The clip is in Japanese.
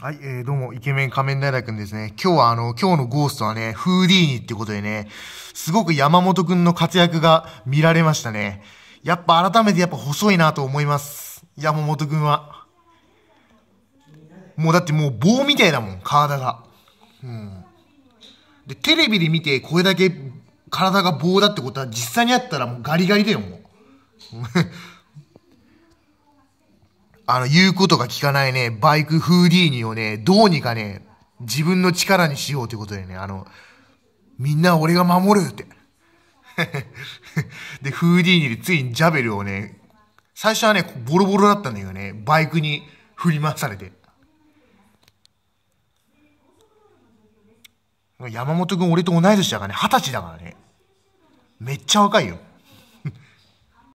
はい、えー、どうも、イケメン仮面ライダーくんですね。今日はあの、今日のゴーストはね、フーディーニってことでね、すごく山本くんの活躍が見られましたね。やっぱ改めてやっぱ細いなと思います。山本くんは。もうだってもう棒みたいだもん、体が。うん。で、テレビで見てこれだけ体が棒だってことは実際にあったらもうガリガリだよ、もう。あの、言うことが聞かないね、バイクフーディーニをね、どうにかね、自分の力にしようということでね、あの、みんな俺が守るって。で、フーディーニでついにジャベルをね、最初はね、ボロボロだったんだけどね、バイクに振り回されて。山本君俺と同い年だからね、二十歳だからね。めっちゃ若いよ。